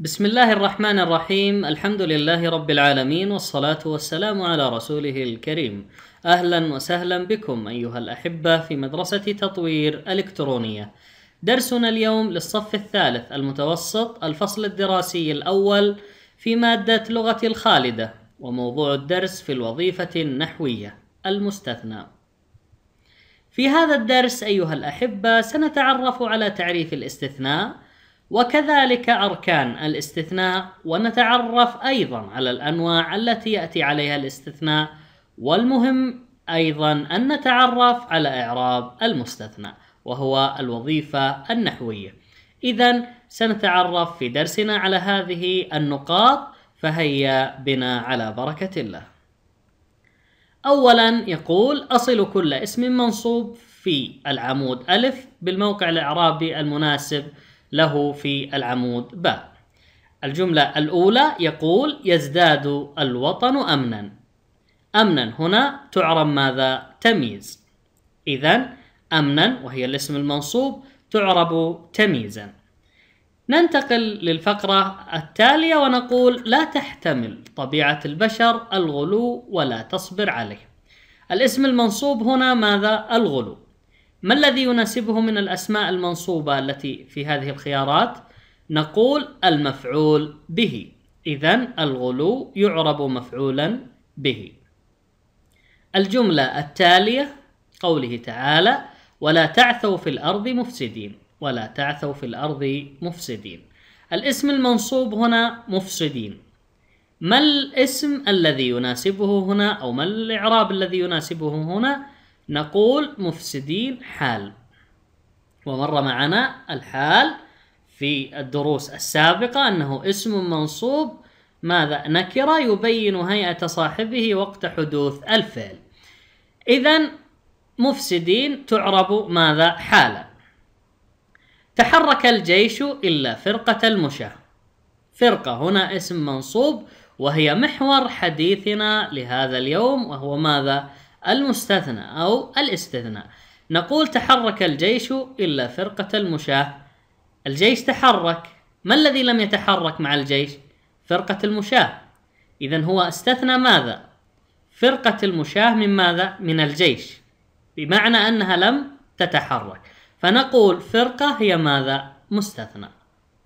بسم الله الرحمن الرحيم الحمد لله رب العالمين والصلاة والسلام على رسوله الكريم أهلا وسهلا بكم أيها الأحبة في مدرسة تطوير إلكترونية درسنا اليوم للصف الثالث المتوسط الفصل الدراسي الأول في مادة لغة الخالدة وموضوع الدرس في الوظيفة النحوية المستثنى في هذا الدرس أيها الأحبة سنتعرف على تعريف الاستثناء وكذلك أركان الاستثناء ونتعرف أيضا على الأنواع التي يأتي عليها الاستثناء والمهم أيضا أن نتعرف على إعراب المستثنى وهو الوظيفة النحوية إذا سنتعرف في درسنا على هذه النقاط فهيا بنا على بركة الله أولا يقول أصل كل اسم منصوب في العمود ألف بالموقع الإعرابي المناسب له في العمود باء الجملة الأولى يقول يزداد الوطن أمنا أمنا هنا تعرم ماذا؟ تمييز إذا أمنا وهي الاسم المنصوب تعرب تمييزا ننتقل للفقرة التالية ونقول لا تحتمل طبيعة البشر الغلو ولا تصبر عليه الاسم المنصوب هنا ماذا؟ الغلو ما الذي يناسبه من الأسماء المنصوبة التي في هذه الخيارات؟ نقول المفعول به إذا الغلو يعرب مفعولا به الجملة التالية قوله تعالى ولا تعثوا في الأرض مفسدين ولا تعثوا في الأرض مفسدين الاسم المنصوب هنا مفسدين ما الاسم الذي يناسبه هنا أو ما الإعراب الذي يناسبه هنا نقول مفسدين حال ومر معنا الحال في الدروس السابقة أنه اسم منصوب ماذا نكرة يبين هيئة صاحبه وقت حدوث الفعل إذا مفسدين تعرب ماذا حالا تحرك الجيش إلا فرقة المشاة فرقة هنا اسم منصوب وهي محور حديثنا لهذا اليوم وهو ماذا؟ المستثنى أو الاستثناء نقول تحرك الجيش إلا فرقة المشاة الجيش تحرك ما الذي لم يتحرك مع الجيش؟ فرقة المشاة إذا هو استثنى ماذا؟ فرقة المشاة من ماذا؟ من الجيش بمعنى أنها لم تتحرك فنقول فرقة هي ماذا؟ مستثنى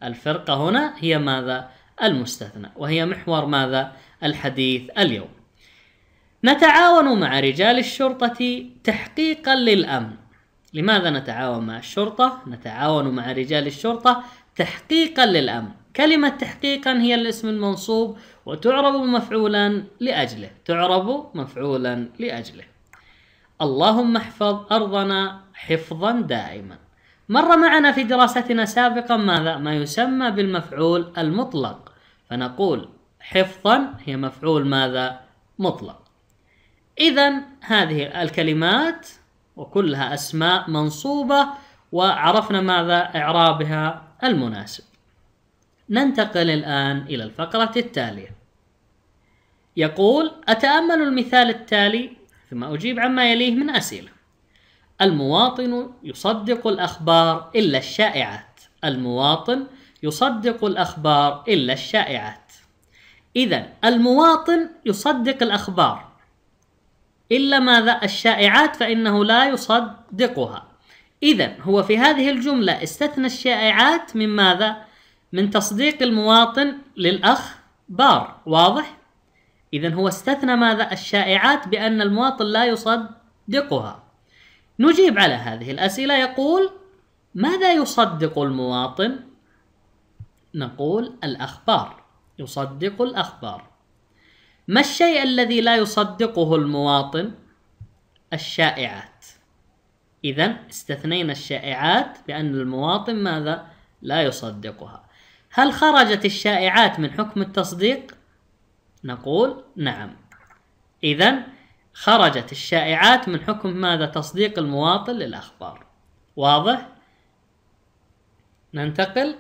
الفرقة هنا هي ماذا؟ المستثنى وهي محور ماذا؟ الحديث اليوم نتعاون مع رجال الشرطة تحقيقا للأمن لماذا نتعاون مع الشرطة؟ نتعاون مع رجال الشرطة تحقيقا للأمن كلمة تحقيقا هي الاسم المنصوب وتعرب مفعولا لأجله تعرب مفعولا لأجله اللهم احفظ أرضنا حفظا دائما مر معنا في دراستنا سابقا ماذا ما يسمى بالمفعول المطلق فنقول حفظا هي مفعول ماذا مطلق إذا هذه الكلمات وكلها أسماء منصوبة وعرفنا ماذا إعرابها المناسب ننتقل الآن إلى الفقرة التالية يقول أتأمل المثال التالي ثم أجيب عما يليه من أسئلة المواطن يصدق الأخبار إلا الشائعات المواطن يصدق الأخبار إلا الشائعات إذا المواطن يصدق الأخبار إلا ماذا الشائعات فإنه لا يصدقها إذا هو في هذه الجملة استثنى الشائعات من ماذا؟ من تصديق المواطن للأخبار واضح؟ إذا هو استثنى ماذا؟ الشائعات بأن المواطن لا يصدقها. نجيب على هذه الأسئلة يقول: ماذا يصدق المواطن؟ نقول الأخبار، يصدق الأخبار. ما الشيء الذي لا يصدقه المواطن؟ الشائعات. إذا استثنينا الشائعات بأن المواطن ماذا؟ لا يصدقها. هل خرجت الشائعات من حكم التصديق؟ نقول نعم إذا خرجت الشائعات من حكم ماذا تصديق المواطن للأخبار واضح؟ ننتقل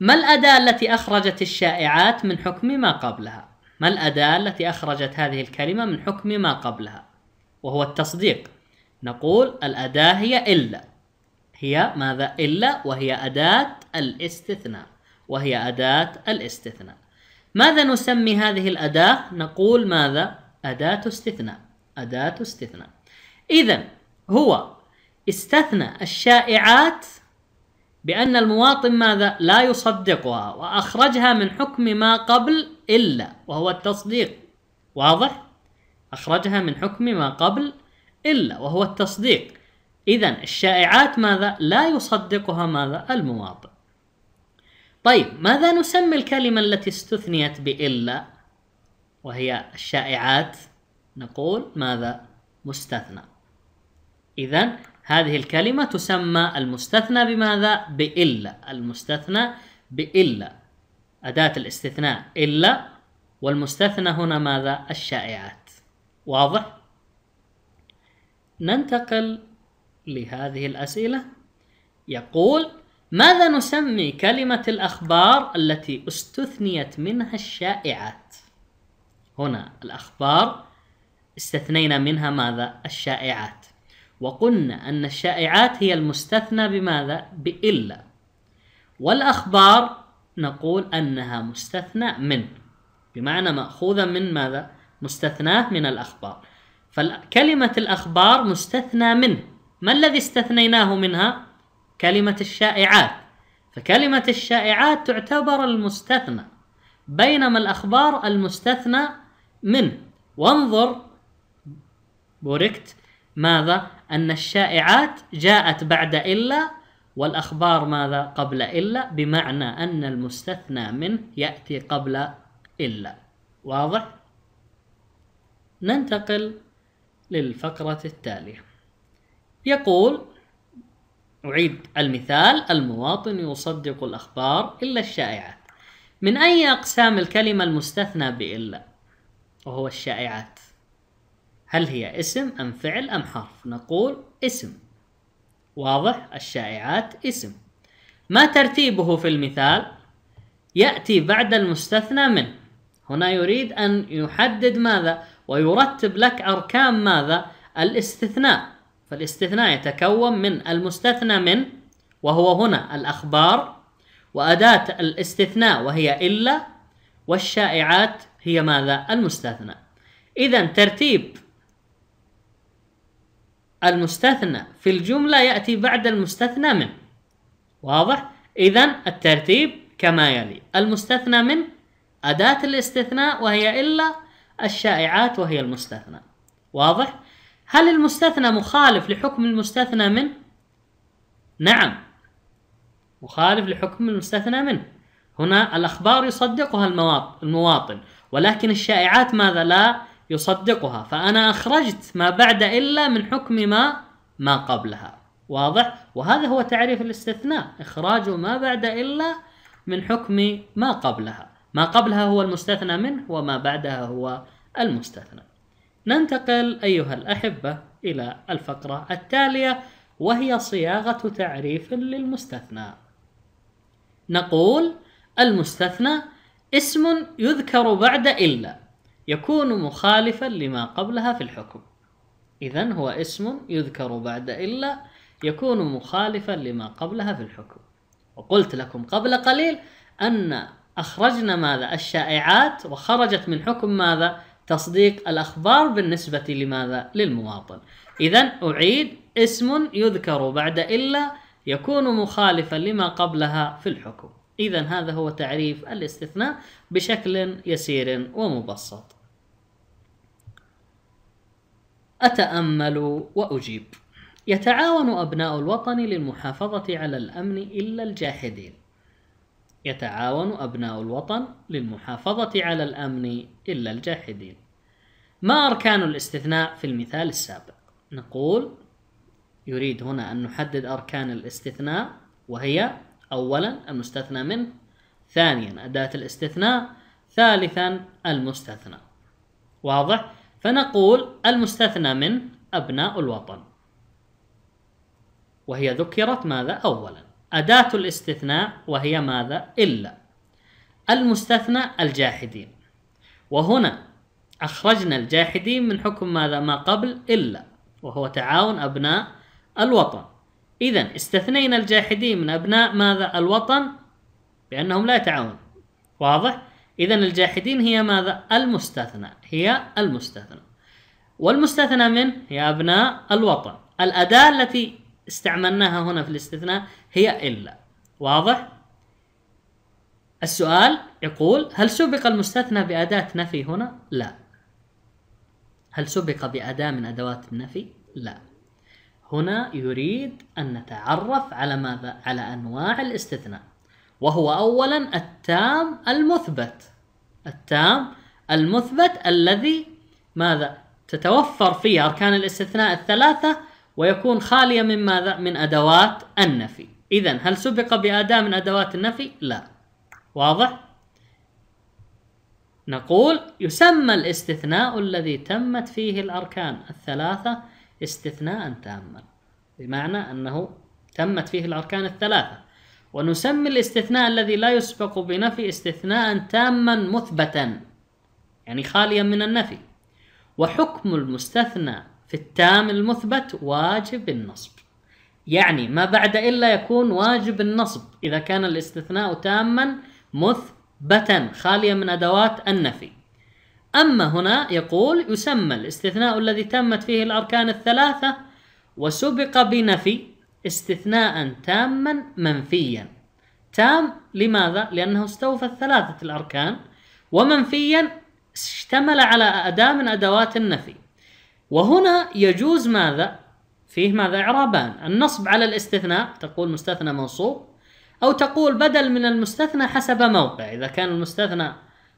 ما الأداة التي أخرجت الشائعات من حكم ما قبلها؟ ما الأداة التي أخرجت هذه الكلمة من حكم ما قبلها؟ وهو التصديق نقول الأداة هي إلا هي ماذا إلا وهي أداة الاستثناء وهي أداة الاستثناء ماذا نسمي هذه الأداة؟ نقول ماذا؟ أداة استثناء أداة استثناء إذا هو استثنى الشائعات بأن المواطن ماذا؟ لا يصدقها وأخرجها من حكم ما قبل إلا وهو التصديق واضح؟ أخرجها من حكم ما قبل إلا وهو التصديق إذا الشائعات ماذا؟ لا يصدقها ماذا؟ المواطن طيب ماذا نسمي الكلمة التي استثنيت بإلا وهي الشائعات نقول ماذا مستثنى إذا هذه الكلمة تسمى المستثنى بماذا بإلا المستثنى بإلا أداة الاستثناء إلا والمستثنى هنا ماذا الشائعات واضح ننتقل لهذه الأسئلة يقول ماذا نسمي كلمة الأخبار التي استثنيت منها الشائعات؟ هنا الأخبار استثنينا منها ماذا؟ الشائعات وقلنا أن الشائعات هي المستثنى بماذا؟ بإلا والأخبار نقول أنها مستثنى من بمعنى مأخوذة من ماذا؟ مستثناة من الأخبار فكلمة الأخبار مستثنى من ما الذي استثنيناه منها؟ كلمة الشائعات فكلمة الشائعات تعتبر المستثنى بينما الأخبار المستثنى منه وانظر بوركت ماذا أن الشائعات جاءت بعد إلا والأخبار ماذا قبل إلا بمعنى أن المستثنى منه يأتي قبل إلا واضح؟ ننتقل للفقرة التالية يقول أعيد المثال المواطن يصدق الأخبار إلا الشائعات من أي أقسام الكلمة المستثنى بإلا وهو الشائعات هل هي اسم أم فعل أم حرف نقول اسم واضح الشائعات اسم ما ترتيبه في المثال يأتي بعد المستثنى منه هنا يريد أن يحدد ماذا ويرتب لك أركان ماذا الاستثناء فالاستثناء يتكون من المستثنى من وهو هنا الأخبار وأداة الاستثناء وهي إلا والشائعات هي ماذا؟ المستثنى إذا ترتيب المستثنى في الجملة يأتي بعد المستثنى من واضح؟ إذا الترتيب كما يلي المستثنى من أداة الاستثناء وهي إلا الشائعات وهي المستثنى واضح؟ هل المستثنى مخالف لحكم المستثنى منه؟ نعم مخالف لحكم المستثنى منه هنا الأخبار يصدقها المواطن ولكن الشائعات ماذا لا يصدقها فأنا أخرجت ما بعد إلا من حكم ما ما قبلها واضح وهذا هو تعريف الاستثناء إخراج ما بعد إلا من حكم ما قبلها ما قبلها هو المستثنى منه وما بعدها هو المستثنى ننتقل أيها الأحبة إلى الفقرة التالية وهي صياغة تعريف للمستثنى. نقول: المستثنى اسم يذكر بعد إلا، يكون مخالفا لما قبلها في الحكم. إذا هو اسم يذكر بعد إلا يكون مخالفا لما قبلها في الحكم. وقلت لكم قبل قليل أن أخرجنا ماذا؟ الشائعات وخرجت من حكم ماذا؟ تصديق الأخبار بالنسبة لماذا؟ للمواطن إذا أعيد اسم يذكر بعد إلا يكون مخالفا لما قبلها في الحكم إذا هذا هو تعريف الاستثناء بشكل يسير ومبسط أتأمل وأجيب يتعاون أبناء الوطن للمحافظة على الأمن إلا الجاحدين يتعاون أبناء الوطن للمحافظة على الأمن إلا الجاحدين ما أركان الاستثناء في المثال السابق؟ نقول يريد هنا أن نحدد أركان الاستثناء وهي أولا المستثنى منه ثانيا أداة الاستثناء ثالثا المستثنى واضح؟ فنقول المستثنى منه أبناء الوطن وهي ذكرت ماذا أولا أداة الاستثناء وهي ماذا؟ إلا المستثنى الجاحدين وهنا أخرجنا الجاحدين من حكم ماذا ما قبل إلا وهو تعاون أبناء الوطن إذا استثنينا الجاحدين من أبناء ماذا الوطن بأنهم لا يتعاونون واضح؟ إذا الجاحدين هي ماذا؟ المستثنى هي المستثنى والمستثنى من هي أبناء الوطن الأداة التي استعملناها هنا في الاستثناء هي إلا واضح؟ السؤال يقول هل سبق المستثنى بأداة نفي هنا؟ لا هل سبق بأداة من أدوات النفي؟ لا هنا يريد أن نتعرف على ماذا؟ على أنواع الاستثناء وهو أولا التام المثبت التام المثبت الذي ماذا؟ تتوفر فيه أركان الاستثناء الثلاثة ويكون خاليا من ماذا؟ من أدوات النفي إذا هل سبق بأداة من أدوات النفي؟ لا واضح؟ نقول يسمى الاستثناء الذي تمت فيه الأركان الثلاثة استثناء تاما بمعنى أنه تمت فيه الأركان الثلاثة ونسمي الاستثناء الذي لا يسبق بنفي استثناء تاما مثبتا يعني خاليا من النفي وحكم المستثنى في التام المثبت واجب النصب يعني ما بعد إلا يكون واجب النصب إذا كان الاستثناء تاما مثبتا خاليا من أدوات النفي أما هنا يقول يسمى الاستثناء الذي تمت فيه الأركان الثلاثة وسبق بنفي استثناء تاما منفيا تام لماذا؟ لأنه استوفى ثلاثة الأركان ومنفيا اشتمل على أداة من أدوات النفي وهنا يجوز ماذا فيه ماذا إعرابان النصب على الاستثناء تقول مستثنى منصوب أو تقول بدل من المستثنى حسب موقع إذا كان المستثنى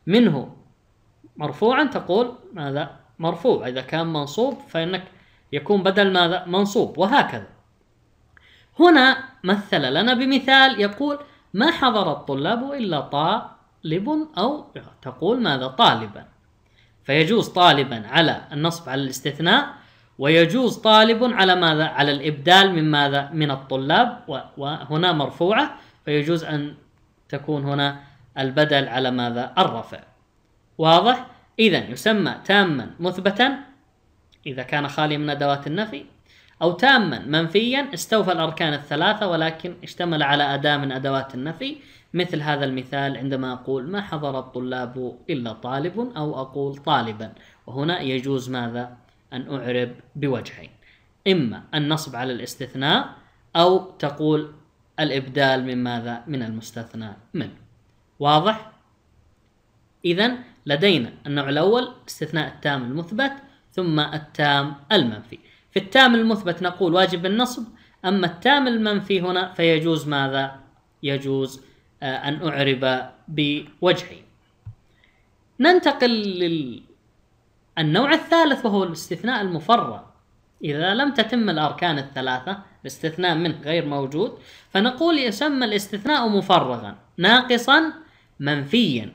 منه مرفوعا تقول ماذا مرفوع إذا كان منصوب فإنك يكون بدل ماذا منصوب وهكذا هنا مثل لنا بمثال يقول ما حضر الطلاب إلا طالب أو تقول ماذا طالبا فيجوز طالبا على النصب على الاستثناء ويجوز طالب على ماذا على الإبدال من ماذا من الطلاب وهنا مرفوعة فيجوز أن تكون هنا البدل على ماذا الرفع واضح إذا يسمى تاما مثبتا إذا كان خاليا من أدوات النفي أو تاما منفيا استوفى الأركان الثلاثة ولكن اشتمل على أداة من أدوات النفي مثل هذا المثال عندما أقول ما حضر الطلاب إلا طالب أو أقول طالبا وهنا يجوز ماذا أن أعرب بوجهين إما النصب على الاستثناء أو تقول الإبدال من ماذا من المستثنى منه واضح؟ إذا لدينا النوع الأول استثناء التام المثبت ثم التام المنفي في التام المثبت نقول واجب النصب أما التام المنفي هنا فيجوز ماذا؟ يجوز آه، أن أعرب بوجهي ننتقل للنوع لل... الثالث وهو الاستثناء المفرغ إذا لم تتم الأركان الثلاثة الاستثناء منه غير موجود فنقول يسمى الاستثناء مفرغا ناقصا منفيا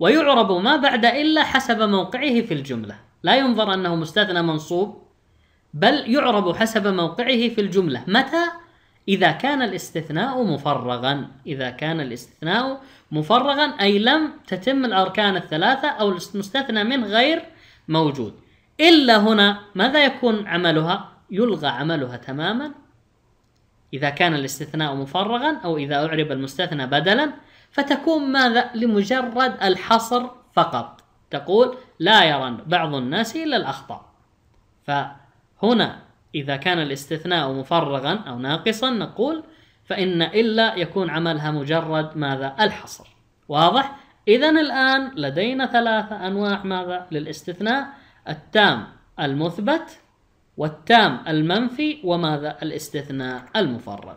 ويعرب ما بعد إلا حسب موقعه في الجملة لا ينظر أنه مستثنى منصوب بل يعرب حسب موقعه في الجملة متى إذا كان الاستثناء مفرغا إذا كان الاستثناء مفرغا أي لم تتم الأركان الثلاثة أو المستثنى من غير موجود إلا هنا ماذا يكون عملها؟ يلغى عملها تماما إذا كان الاستثناء مفرغا أو إذا أعرب المستثنى بدلا فتكون ماذا لمجرد الحصر فقط تقول لا يرى بعض الناس إلا الأخطاء فهنا إذا كان الاستثناء مفرغا أو ناقصا نقول فإن إلا يكون عملها مجرد ماذا الحصر واضح؟ إذا الآن لدينا ثلاثة أنواع ماذا للاستثناء التام المثبت والتام المنفي وماذا الاستثناء المفرغ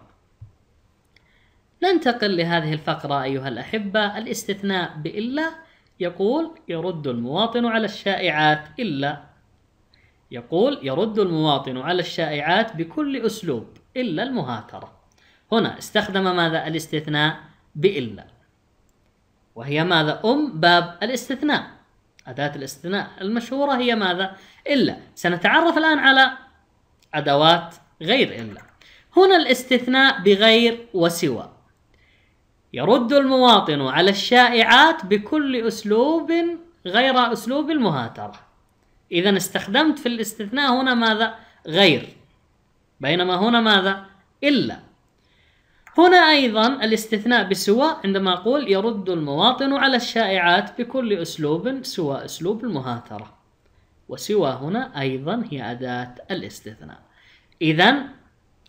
ننتقل لهذه الفقرة أيها الأحبة الاستثناء بإلا يقول يرد المواطن على الشائعات إلا يقول يرد المواطن على الشائعات بكل أسلوب إلا المهاترة هنا استخدم ماذا الاستثناء بإلا وهي ماذا أم باب الاستثناء أداة الاستثناء المشهورة هي ماذا إلا سنتعرف الآن على أدوات غير إلا هنا الاستثناء بغير وسوى يرد المواطن على الشائعات بكل أسلوب غير أسلوب المهاترة إذا استخدمت في الاستثناء هنا ماذا؟ غير بينما هنا ماذا؟ إلا هنا أيضا الاستثناء بسوى عندما أقول يرد المواطن على الشائعات بكل أسلوب سوى أسلوب المهاترة وسوى هنا أيضا هي أداة الاستثناء إذا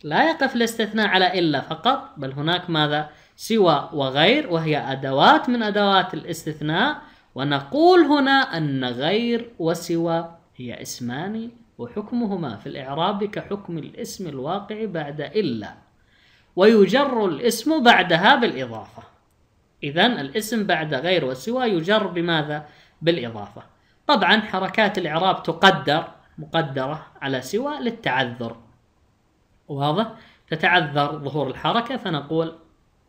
لا يقف الاستثناء على إلا فقط بل هناك ماذا؟ سوى وغير وهي أدوات من أدوات الاستثناء ونقول هنا أن غير وسوى هي اسمان وحكمهما في الإعراب كحكم الاسم الواقع بعد إلا ويجر الاسم بعدها بالإضافة إذا الاسم بعد غير وسوى يجر بماذا؟ بالإضافة طبعا حركات الإعراب تقدر مقدرة على سوى للتعذر واضح؟ تتعذر ظهور الحركة فنقول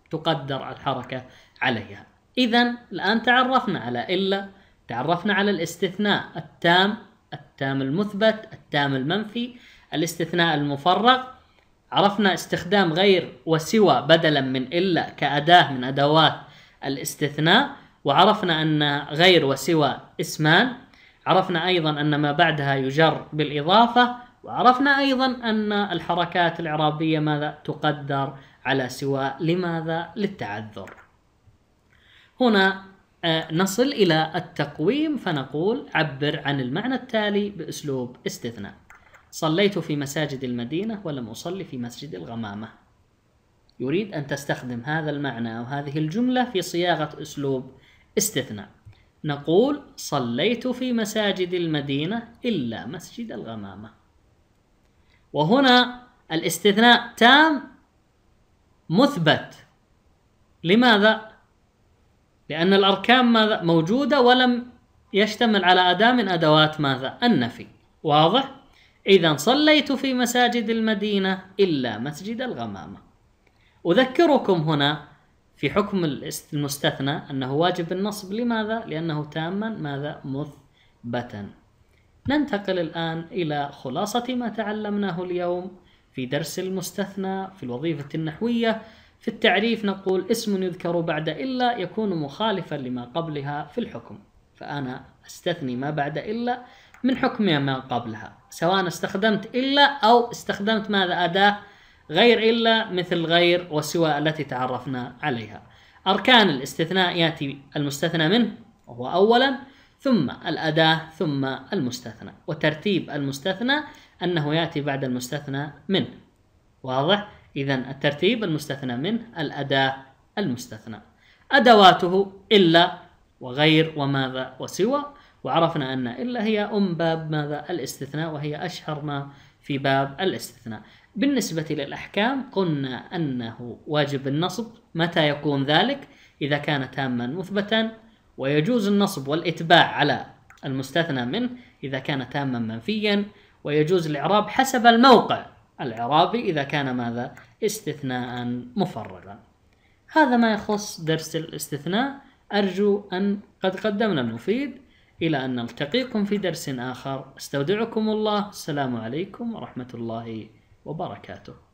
تقدر الحركة عليها إذا الآن تعرفنا على إلا تعرفنا على الاستثناء التام التام المثبت التام المنفي الاستثناء المفرغ عرفنا استخدام غير وسوى بدلا من إلا كأداة من أدوات الاستثناء وعرفنا أن غير وسوى اسمان عرفنا أيضا أن ما بعدها يجر بالإضافة وعرفنا أيضا أن الحركات الإعرابية ماذا تقدر على سوى لماذا للتعذر هنا آه، نصل إلى التقويم فنقول عبر عن المعنى التالي بأسلوب استثناء صليت في مساجد المدينة ولم أصلي في مسجد الغمامة يريد أن تستخدم هذا المعنى وهذه الجملة في صياغة أسلوب استثناء نقول صليت في مساجد المدينة إلا مسجد الغمامة وهنا الاستثناء تام مثبت لماذا؟ لأن الأركان ماذا موجودة ولم يشتمل على أداة من أدوات ماذا النفي واضح إذا صليت في مساجد المدينة إلا مسجد الغمامة أذكركم هنا في حكم المستثنى أنه واجب النصب لماذا؟ لأنه تاما ماذا؟ مثبتا ننتقل الآن إلى خلاصة ما تعلمناه اليوم في درس المستثنى في الوظيفة النحوية في التعريف نقول اسم يذكر بعد إلا يكون مخالفا لما قبلها في الحكم فأنا أستثني ما بعد إلا من حكم ما قبلها سواء استخدمت إلا أو استخدمت ماذا أداة غير إلا مثل غير وسوى التي تعرفنا عليها أركان الاستثناء يأتي المستثنى منه وهو أولا ثم الأداة ثم المستثنى وترتيب المستثنى أنه يأتي بعد المستثنى منه واضح؟ إذا الترتيب المستثنى منه الأداة المستثنى أدواته إلا وغير وماذا وسوى وعرفنا أن إلا هي أم باب ماذا الاستثناء وهي أشهر ما في باب الاستثناء بالنسبة للأحكام قلنا أنه واجب النصب متى يكون ذلك إذا كان تاما مثبتا ويجوز النصب والإتباع على المستثنى منه إذا كان تاما منفيا ويجوز الإعراب حسب الموقع الإعرابي إذا كان ماذا استثناء مفرغا هذا ما يخص درس الاستثناء أرجو أن قد قدمنا المفيد إلى أن نلتقيكم في درس آخر استودعكم الله السلام عليكم ورحمة الله وبركاته